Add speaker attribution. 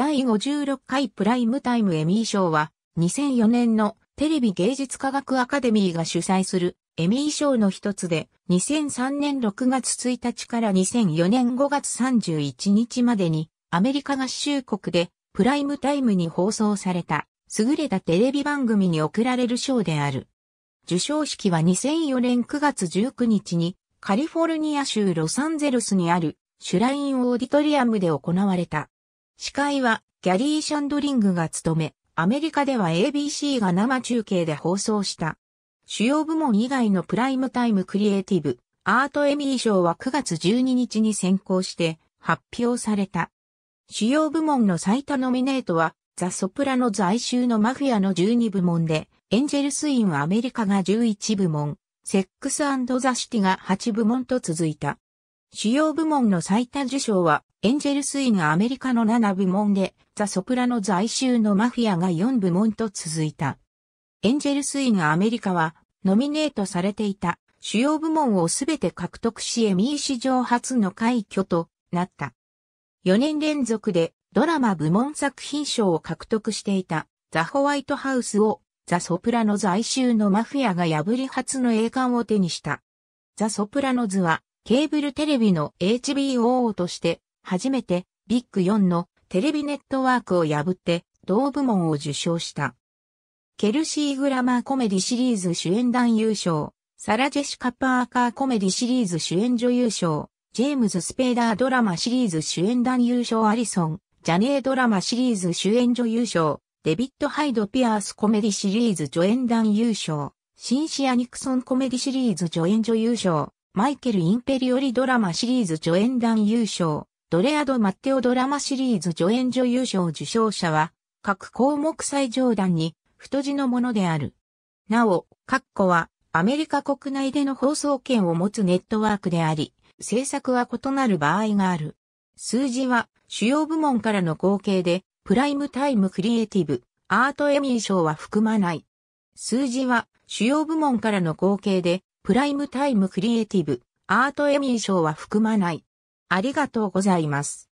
Speaker 1: 第56回プライムタイムエミー賞は、2004年のテレビ芸術科学アカデミーが主催するエミー賞の一つで、2003年6月1日から2004年5月31日までに、アメリカ合衆国でプライムタイムに放送された、優れたテレビ番組に贈られる賞である。受賞式は2004年9月19日に、カリフォルニア州ロサンゼルスにある、シュラインオーディトリアムで行われた。司会はギャリー・シャンドリングが務め、アメリカでは ABC が生中継で放送した。主要部門以外のプライムタイムクリエイティブ、アートエミー賞は9月12日に先行して発表された。主要部門の最多ノミネートは、ザ・ソプラノ在収のマフィアの12部門で、エンジェルス・イン・アメリカが11部門、セックスザ・シティが8部門と続いた。主要部門の最多受賞は、エンジェルス・イン・アメリカの7部門で、ザ・ソプラノ在州のマフィアが4部門と続いた。エンジェルス・イン・アメリカは、ノミネートされていた主要部門をすべて獲得しエミー史上初の快挙となった。4年連続でドラマ部門作品賞を獲得していたザ・ホワイトハウスをザ・ソプラノ在州のマフィアが破り初の栄冠を手にした。ザ・ソプラノズはケーブルテレビの HBO として初めてビッグ4のテレビネットワークを破って同部門を受賞した。ケルシー・グラマーコメディシリーズ主演男優賞、サラ・ジェシカ・パーカーコメディシリーズ主演女優賞、ジェームズ・スペーダードラマシリーズ主演男優賞アリソン、ジャネードラマシリーズ主演女優賞、デビッド・ハイド・ピアースコメディシリーズ助演男優賞、シンシア・ニクソンコメディシリーズ助演女優賞、マイケル・インペリオリドラマシリーズ助演団優勝、ドレアド・マッテオドラマシリーズ助演女優賞受賞者は、各項目最上段に太字のものである。なお、ッコはアメリカ国内での放送権を持つネットワークであり、制作は異なる場合がある。数字は主要部門からの合計で、プライムタイムクリエイティブ、アートエミー賞は含まない。数字は主要部門からの合計で、プライムタイムクリエイティブ、アートエミー賞は含まない。ありがとうございます。